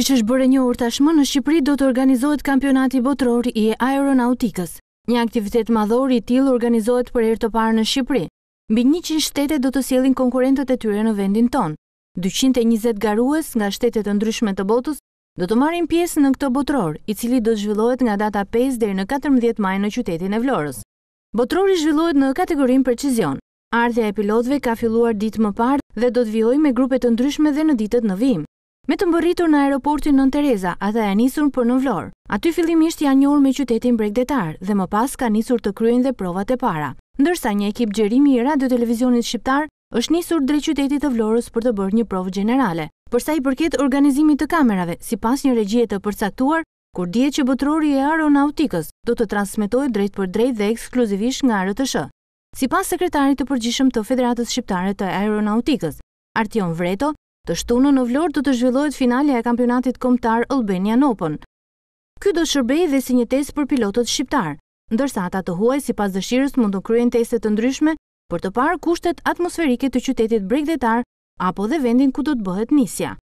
Siç është bërë e njohur tashmë në Shqipëri do të organizohet kampionati botror i aeronautikës. Një aktivitet madhor i tilë organizohet për herë të parë në Shqipëri. Mbi 100 shtete do të sjellin konkurrentët e tyre në vendin tonë. 220 garues nga shtete të ndryshme të botës do të marrin pjesë në këtë botror, i cili do të zhvillohet nga data 5 deri në 14 maj në qytetin e Vlorës. Botrori zhvillohet në kategorim precizion. Ardhja e pilotëve ka filluar ditë më parë dhe do të vijojë me grupe të ndryshme dhe në ditët në vim. Me të mbërritur në aeroportin në Tereza, ata janë nisur për në Vlorë. Aty fillimisht janë njohur me qytetin bregdetar dhe më pas ka nisur të kryejnë dhe provat e para. Ndërsa një ekip xherimi i radio televizionit shqiptar është nisur drejt qytetit të Vlorës për të bërë një provë generale. Për sa i përket organizimit të kamerave, sipas një regjie të përcaktuar, kur dihet që botrori i aeronautikës do të transmetohet drejt për drejt dhe ekskluzivisht nga RTSH. Sipas sekretarit të përgjithshëm të Federatës Shqiptare të Aeronautikës, Artion Vreto, Të shtunën në vlorë të të zhvillohet finalja e kampionatit komptar Albania Nopën. Ky do shërbej dhe si një test për pilotët shqiptar, ndërsa ata të huaj si pas dëshirës mund të kryen testet të ndryshme për të parë kushtet atmosferike të qytetit bregdetar apo dhe vendin ku do të bëhet nisja.